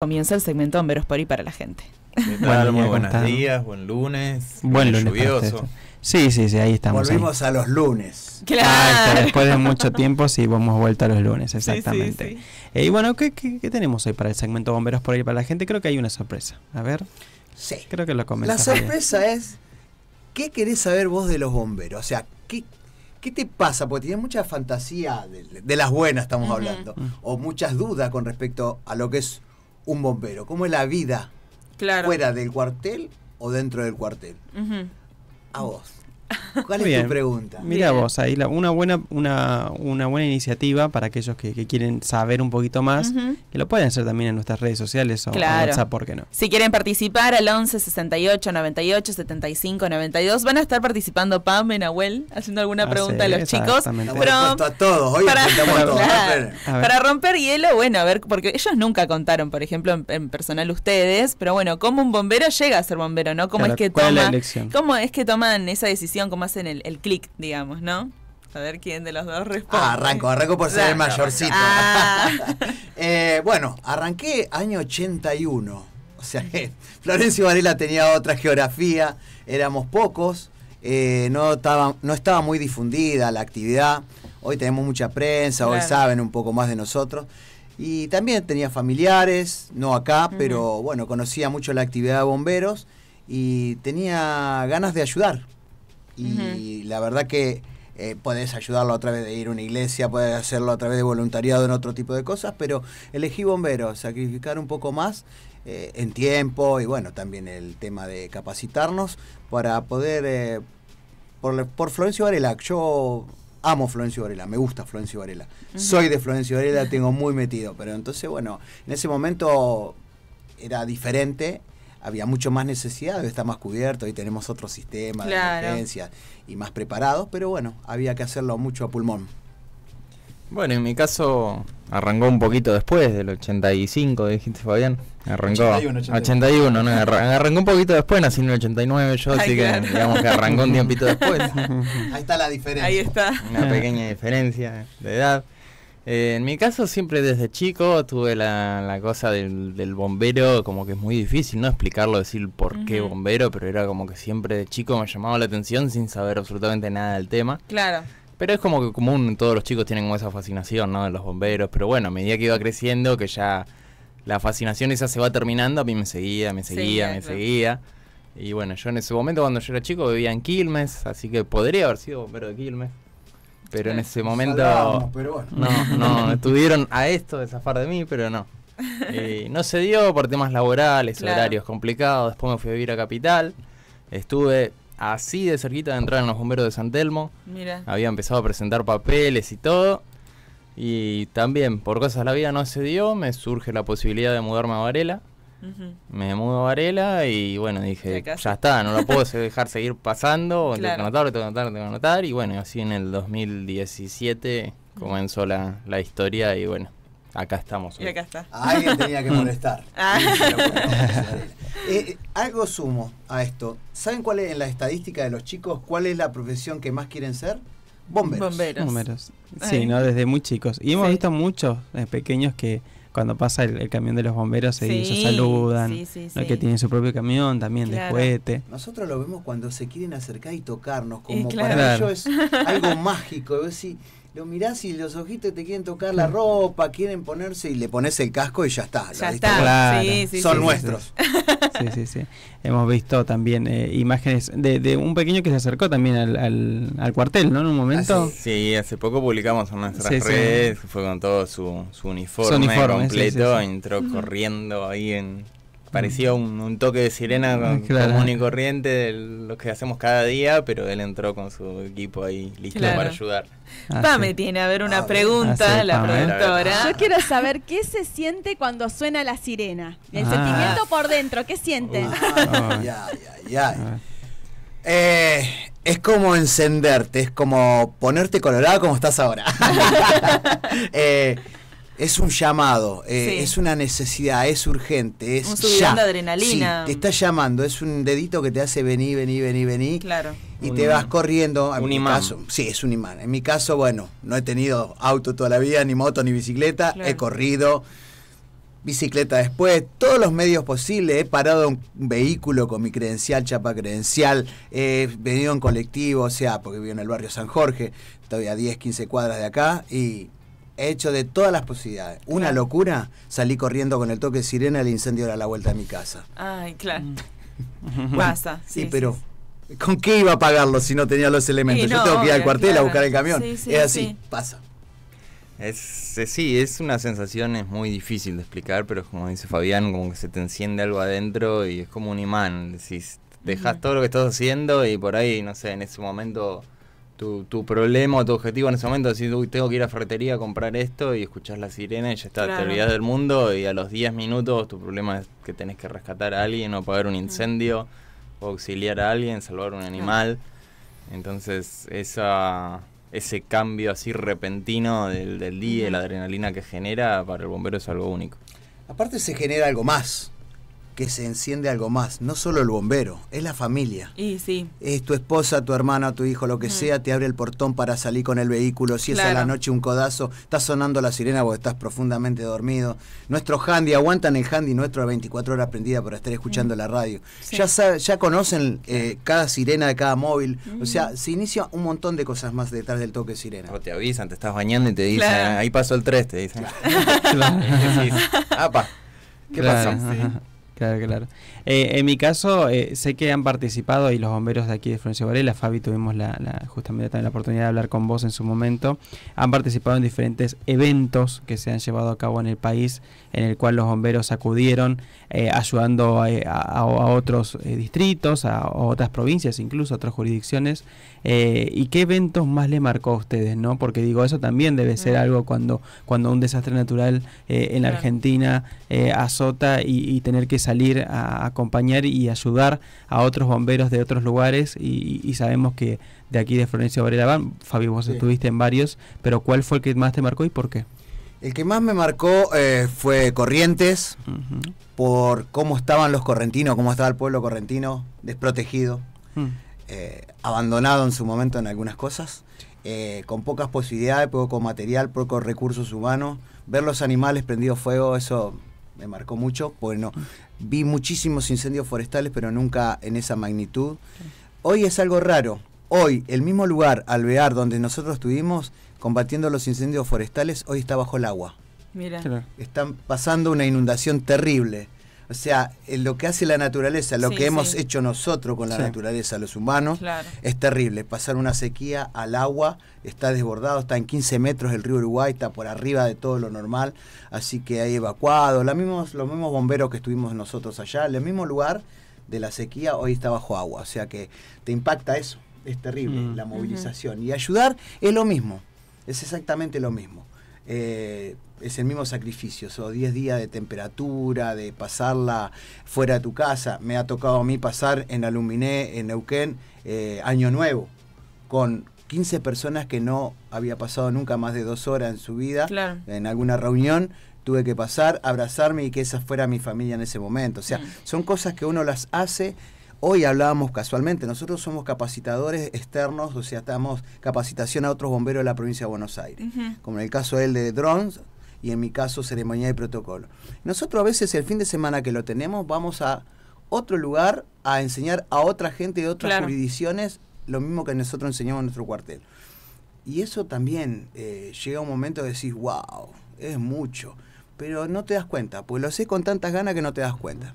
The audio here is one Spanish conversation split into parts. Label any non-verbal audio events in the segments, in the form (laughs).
Comienza el segmento Bomberos por ahí para la gente. muy buenos días, buen lunes. Buen Lluvioso. Sí, sí, sí, ahí estamos. Volvimos a los lunes. Claro. Ah, después de mucho tiempo sí, hemos vuelto a los lunes, exactamente. Eh, y bueno, ¿qué, tenemos hoy para el segmento Bomberos por ahí para la gente? Creo que hay una sorpresa. A ver. Sí. Creo que lo comenzamos. La sorpresa es, ¿qué querés saber vos de los bomberos? O sea, ¿qué, ¿Qué te pasa? Porque tienes mucha fantasía, de, las buenas estamos hablando, mm. o muchas dudas con respecto a lo que es un bombero? ¿Cómo es la vida? Claro. ¿Fuera del cuartel o dentro del cuartel? A vos, ¿Cuál es tu pregunta? Mira vos, ahí una, buena, una, una buena iniciativa para aquellos que, quieren saber un poquito más, que lo pueden hacer también en nuestras redes sociales o en WhatsApp, ¿por qué no? Si quieren participar al 11 68 98 75 92, van a estar participando Pam y Nahuel haciendo alguna ah, pregunta a los chicos. (laughs) Pero a todos, hoy para, para romper hielo, bueno, a ver, porque ellos nunca contaron, por ejemplo, en, personal ustedes, pero bueno, ¿cómo un bombero llega a ser bombero, no? ¿Cómo es que toma, ¿Cómo es que toman esa decisión? con más hacen el, el clic, digamos, ¿no? A ver quién de los dos responde. Ah, arranco, arranco por ser el mayorcito. Ah. (laughs) Eh, bueno, arranqué año 81. O sea, que (laughs) Florencio Varela tenía otra geografía, éramos pocos, eh, no, estaba, no estaba muy difundida la actividad. Hoy tenemos mucha prensa, hoy saben un poco más de nosotros. Y también tenía familiares, no acá, pero bueno, conocía mucho la actividad de bomberos y tenía ganas de ayudar y la verdad que eh, podés ayudarlo a través de ir a una iglesia, podés hacerlo a través de voluntariado en otro tipo de cosas, pero elegí bombero, sacrificar un poco más eh, en tiempo y bueno, también el tema de capacitarnos para poder, eh, por, por Florencio Varela, yo amo Florencio Varela, me gusta Florencio Varela, soy de Florencio Varela, (laughs) tengo muy metido, pero entonces bueno, en ese momento era diferente había mucho más necesidad, está más cubierto, y tenemos otro sistema de emergencia y más preparados, pero bueno, había que hacerlo mucho a pulmón. Bueno, en mi caso arrancó un poquito después del 85, dijiste Fabián. Arrancó 81, no, arrancó un poquito después, nací en el 89 yo, así que digamos que arrancó un tiempito después. (laughs) Ahí está la diferencia. Ahí está. Una pequeña diferencia de edad. Eh, en mi caso siempre desde chico tuve la, cosa del, bombero, como que es muy difícil, ¿no? Explicarlo, decir por qué bombero, pero era como que siempre de chico me llamaba la atención sin saber absolutamente nada del tema. Claro. Pero es como que común, todos los chicos tienen como esa fascinación, ¿no? De los bomberos, pero bueno, a medida que iba creciendo, que ya la fascinación esa se va terminando, a mí me seguía, me seguía, me seguía. Y bueno, yo en ese momento cuando yo era chico vivía en Quilmes, así que podría haber sido bombero de Quilmes. Pero en eh, ese momento pero bueno. no, no (laughs) estuvieron a esto de zafar de mí, pero no. Y eh, no se dio por temas laborales, horarios complicados. Después me fui a vivir a Capital. Estuve así de cerquita de entrar en los bomberos de San Telmo. Mira. Había empezado a presentar papeles y todo. Y también, por cosas de la vida, no se dio. Me surge la posibilidad de mudarme a Varela. Me mudo a Varela y bueno, dije, ya está, no lo puedo dejar seguir pasando, tengo que anotar, tengo que anotar, tengo que anotar. Y bueno, así en el 2017 comenzó la, historia y bueno, acá estamos. Y acá está. alguien tenía que mm. molestar. (laughs) Ah. Eh, eh, algo sumo a esto. ¿Saben cuál es en la estadística de los chicos? ¿Cuál es la profesión que más quieren ser? Bomberos. Bomberos. Sí, ¿no? Desde muy chicos. Y hemos visto muchos eh, pequeños que cuando pasa el, camión de los bomberos se ellos saludan, que tienen su propio camión también de juguete. Nosotros lo vemos cuando se quieren acercar y tocarnos, como para ellos es (laughs) algo mágico. Es decir, lo mirás y los ojitos te quieren tocar la ropa, quieren ponerse y le pones el casco y ya está. Ya está. Son nuestros. Hemos visto también eh, imágenes de, un pequeño que se acercó también al, al, cuartel, ¿no? En un momento. Ah, sí, hace poco publicamos en nuestras redes, fue con todo su, su uniforme completo, entró corriendo ahí en parecía un, toque de sirena ah, común y corriente de lo que hacemos cada día, pero él entró con su equipo ahí listo para ayudar. Ah, tiene a ver una ah, pregunta, ah, la productora. Yo quiero saber qué se siente cuando suena la sirena. El sentimiento por dentro, ¿qué sienten? (laughs) Eh, es como encenderte, es como ponerte colorado como estás ahora. (laughs) Eh, es un llamado, eh, es una necesidad, es urgente, es un de adrenalina. Sí, te está llamando, es un dedito que te hace venir, venir, venir, venir. Claro. Y te vas corriendo. En un imán. sí, es un imán. En mi caso, bueno, no he tenido auto toda la vida, ni moto, ni bicicleta. He corrido, bicicleta después, todos los medios posibles. He parado un vehículo con mi credencial, chapa credencial. He venido en colectivo, o sea, porque vivo en el barrio San Jorge, todavía a 10, 15 cuadras de acá y he hecho de todas las posibilidades. Una locura, salí corriendo con el toque de sirena, el incendio era la vuelta de mi casa. Ay, claro. Mm. (laughs) Pasa. Sí, pero ¿con qué iba a pagarlo si no tenía los elementos? Yo tengo que ir al cuartel a buscar el camión. es así, pasa. Es, sí, es una sensación, es muy difícil de explicar, pero como dice Fabián, como que se te enciende algo adentro y es como un imán. Decís, dejas mm. todo lo que estás haciendo y por ahí, no sé, en ese momento tu, problema o tu objetivo en ese momento, decir, uy, tengo que ir a ferretería a comprar esto y escuchás la sirena y ya está, te olvidas del mundo y a los 10 minutos tu problema es que tenés que rescatar a alguien o apagar un incendio o auxiliar a alguien, salvar un animal. Entonces, esa, ese cambio así repentino del, del día, la adrenalina que genera, para el bombero es algo único. Aparte se genera algo más, que se enciende algo más. No solo el bombero, es la familia. Y sí. Es tu esposa, tu hermana, tu hijo, lo que sea, te abre el portón para salir con el vehículo. Si es a la noche un codazo, está sonando la sirena porque estás profundamente dormido. Nuestro handy, aguantan el handy nuestro a 24 horas prendida para estar escuchando la radio. Ya, ya conocen eh, cada sirena de cada móvil. O sea, se inicia un montón de cosas más detrás del toque de sirena. O te avisan, te estás bañando y te dicen, ahí pasó el 3, te dicen. (laughs) claro. (laughs) ¿Qué, ¿Qué pasa? Sí. Claro, claro. Eh, en mi caso, eh, sé que han participado y los bomberos de aquí de Florencio Varela, Fabi, tuvimos la, justamente también la oportunidad de hablar con vos en su momento, han participado en diferentes eventos que se han llevado a cabo en el país, en el cual los bomberos acudieron eh, ayudando a, otros distritos, a, otras provincias, incluso a otras jurisdicciones. ¿Y qué eventos más le marcó a ustedes? no? Porque digo, eso también debe ser mm. algo cuando, cuando un desastre natural en la Argentina azota y, tener que salir salir a acompañar y ayudar a otros bomberos de otros lugares y, sabemos que de aquí de Florencia Varela van, Fabi vos estuviste en varios, pero ¿cuál fue el que más te marcó y por qué? El que más me marcó eh, fue Corrientes, por cómo estaban los correntinos, cómo estaba el pueblo correntino, desprotegido, mm. eh, abandonado en su momento en algunas cosas, eh, con pocas posibilidades, poco material, pocos recursos humanos. Ver los animales prendidos fuego, eso me marcó mucho. Bueno, vi muchísimos incendios forestales, pero nunca en esa magnitud. Hoy es algo raro. Hoy, el mismo lugar, Alvear, donde nosotros estuvimos combatiendo los incendios forestales, hoy está bajo el agua. Mira. Están pasando una inundación terrible. O sea, lo que hace la naturaleza, lo que hemos hecho nosotros con la naturaleza, los humanos, es terrible. Pasar una sequía al agua, está desbordado, está en 15 metros el río Uruguay, está por arriba de todo lo normal, así que hay evacuado. Los mismos, los mismos bomberos que estuvimos nosotros allá, el mismo lugar de la sequía, hoy está bajo agua. O sea que te impacta eso, es terrible mm. la movilización. Y ayudar es lo mismo, es exactamente lo mismo. Eh, es el mismo sacrificio, son 10 días de temperatura, de pasarla fuera de tu casa. Me ha tocado a mí pasar en Aluminé, en Neuquén, eh, Año Nuevo, con 15 personas que no había pasado nunca más de dos horas en su vida, en alguna reunión, tuve que pasar, abrazarme y que esa fuera mi familia en ese momento. O sea, mm. son cosas que uno las hace Hoy hablábamos casualmente, nosotros somos capacitadores externos, o sea, estamos capacitación a otros bomberos de la provincia de Buenos Aires, como en el caso él de drones y en mi caso ceremonia y protocolo. Nosotros a veces el fin de semana que lo tenemos vamos a otro lugar a enseñar a otra gente de otras jurisdicciones lo mismo que nosotros enseñamos en nuestro cuartel. Y eso también eh, llega un momento de decir, wow, es mucho. Pero no te das cuenta, pues lo haces con tantas ganas que no te das cuenta.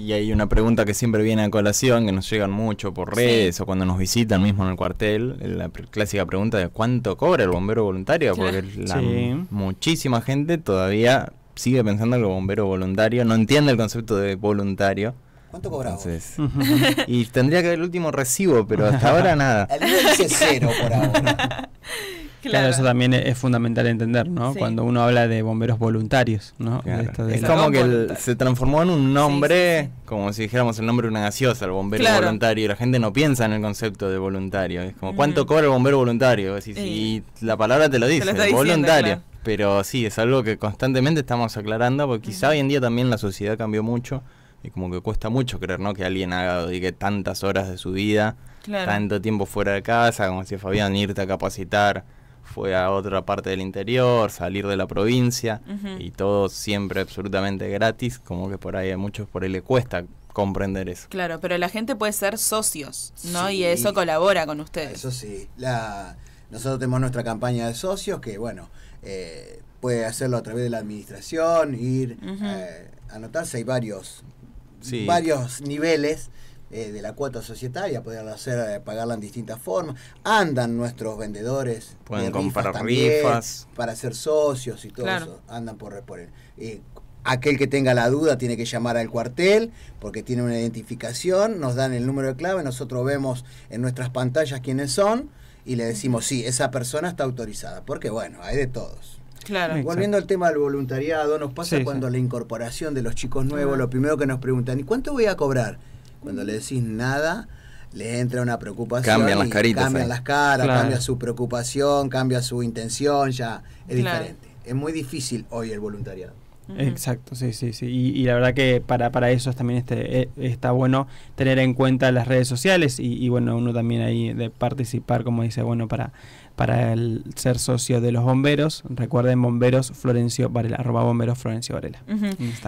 Y hay una pregunta que siempre viene a colación, que nos llegan mucho por redes o cuando nos visitan mismo en el cuartel, la clásica pregunta de cuánto cobra el bombero voluntario, porque muchísima gente todavía sigue pensando que el bombero voluntario no entiende el concepto de voluntario. ¿Cuánto Entonces, (laughs) y tendría que haber el último recibo, pero hasta ahora nada. El dice cero por ahora. (laughs) Claro. eso también es, fundamental entender, ¿no? Cuando uno habla de bomberos voluntarios, ¿no? es como que se transformó en un nombre, como si dijéramos el nombre de una gaseosa, el bombero voluntario voluntario. La gente no piensa en el concepto de voluntario. Es como, ¿cuánto mm. cobra el bombero voluntario? Y, la palabra te lo dice, voluntario. Pero sí, es algo que constantemente estamos aclarando, porque quizá hoy en día también la sociedad cambió mucho y como que cuesta mucho creer, ¿no? Que alguien haga, dedique tantas horas de su vida, tanto tiempo fuera de casa, como si Fabián irte a capacitar fue a otra parte del interior, salir de la provincia y todo siempre absolutamente gratis, como que por ahí a muchos por ahí le cuesta comprender eso. Claro, pero la gente puede ser socios, ¿no? y eso colabora con ustedes. Eso sí. nosotros tenemos nuestra campaña de socios que, bueno, eh, puede hacerlo a través de la administración, ir, eh, anotarse, hay varios, varios niveles eh, de la cuota societaria, Poder hacer, eh, pagarla en distintas formas. Andan nuestros vendedores. Pueden comprar rifas, Para ser socios y todo eso. Andan por, por eh, aquel que tenga la duda tiene que llamar al cuartel porque tiene una identificación, nos dan el número de clave, nosotros vemos en nuestras pantallas quiénes son y le decimos, sí, esa persona está autorizada, porque bueno, hay de todos. Claro. Volviendo al tema del voluntariado, nos pasa cuando la incorporación de los chicos nuevos, ah. lo primero que nos preguntan, ¿y cuánto voy a cobrar? Cuando le decís nada, le entra una preocupación. Cambian las caritas. Cambian las caras, cambia su preocupación, cambia su intención, ya es diferente. Es muy difícil hoy el voluntariado. Exacto, sí, sí, sí. Y, la verdad que para, para eso también este, eh, está bueno tener en cuenta las redes sociales y, bueno, uno también ahí de participar, como dice, bueno, para, para el ser socio de los bomberos. Recuerden, bomberos Florencio Varela, arroba bomberos Florencio Varela.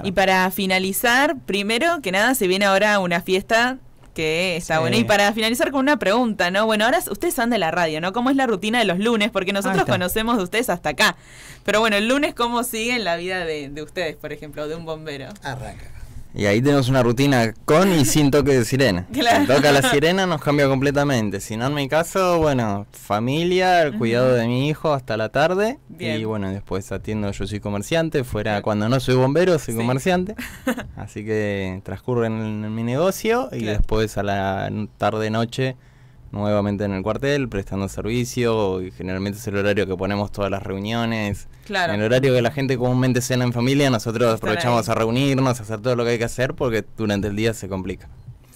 Y para finalizar, primero que nada, se viene ahora una fiesta que está bueno. Y para finalizar con una pregunta, ¿no? Bueno, ahora ustedes son de la radio, ¿no? ¿Cómo es la rutina de los lunes? Porque nosotros conocemos de ustedes hasta acá. Pero bueno, el lunes, ¿cómo sigue la vida de, de ustedes, por ejemplo, de un bombero? Arranca. Y ahí tenemos una rutina con y sin toque de sirena. (laughs) Si toca la sirena nos cambia completamente. Si no, en mi caso, bueno, familia, el cuidado de mi hijo hasta la tarde. Y bueno, después atiendo, yo soy comerciante, fuera cuando no soy bombero, soy comerciante. (laughs) Así que transcurre en, mi negocio y después a la tarde, noche nuevamente en el cuartel, prestando servicio, y generalmente es el horario que ponemos todas las reuniones. Claro. En el horario que la gente comúnmente cena en familia, nosotros aprovechamos a reunirnos, a hacer todo lo que hay que hacer, porque durante el día se complica.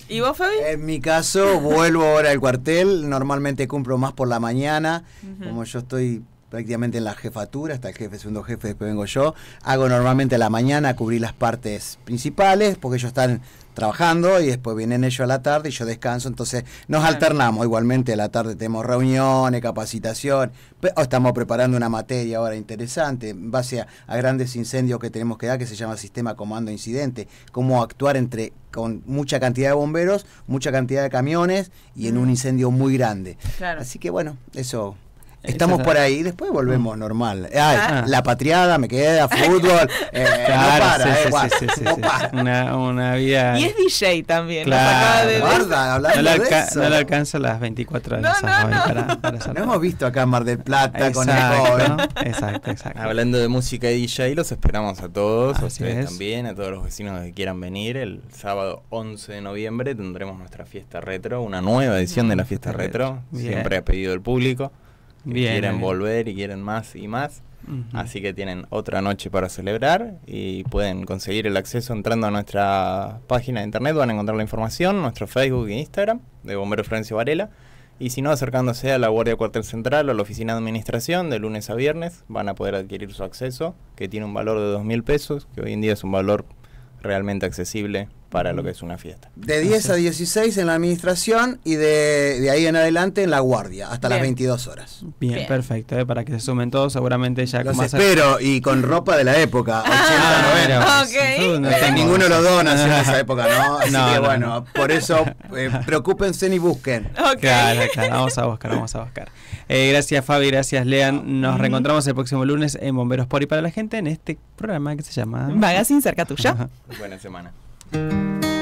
¿Y vos, Fabi? En mi caso, (laughs) vuelvo ahora al cuartel, normalmente cumplo más por la mañana, como yo estoy prácticamente en la jefatura, está el jefe, segundo jefe, después vengo yo. Hago normalmente la mañana cubrir las partes principales, porque ellos están trabajando y después vienen ellos a la tarde y yo descanso, entonces nos alternamos. Igualmente a la tarde tenemos reuniones, capacitación, o estamos preparando una materia ahora interesante en base a, grandes incendios que tenemos que dar que se llama sistema comando incidente, cómo actuar entre con mucha cantidad de bomberos, mucha cantidad de camiones y en mm. un incendio muy grande. Así que bueno, eso Estamos por ahí, después volvemos ah. normal. Ah. La patriada, me queda, fútbol. para, Una, una, vida. Y es DJ también. Claro. De guarda, no, le alcanza las 24 horas. No, no, no. Para, no hemos visto acá en Mar del Plata con el joven. Exacto, exacto. Hablando de música y DJ, los esperamos a todos, a también, a todos los vecinos que quieran venir. El sábado 11 de noviembre tendremos nuestra fiesta retro, una nueva edición de la fiesta retro, siempre ha pedido el público quieren volver y quieren más y más. Así que tienen otra noche para celebrar y pueden conseguir el acceso entrando a nuestra página de internet. Van a encontrar la información, nuestro Facebook e Instagram de Bombero Florencio Varela. Y si no, acercándose a la Guardia Cuartel Central o a la Oficina de Administración de lunes a viernes, van a poder adquirir su acceso, que tiene un valor de dos mil pesos, que hoy en día es un valor realmente accesible para lo que es una fiesta. De 10 a 16 en la administración y de, ahí en adelante en la guardia, hasta las 22 horas. Bien, perfecto, eh, para que se sumen todos, seguramente ya con más espero y con ropa de la época, 80, ah, eh, ninguno lo dona en esa época, ¿no? (laughs) no, bueno, por eso preocupense eh, (laughs) preocúpense y busquen. Claro, claro, vamos a buscar, vamos a buscar. gracias Fabi, gracias Lean. Nos reencontramos el próximo lunes en Bomberos Por y para la gente en este programa que se llama Magazine Cerca Tuya. Buena semana. you.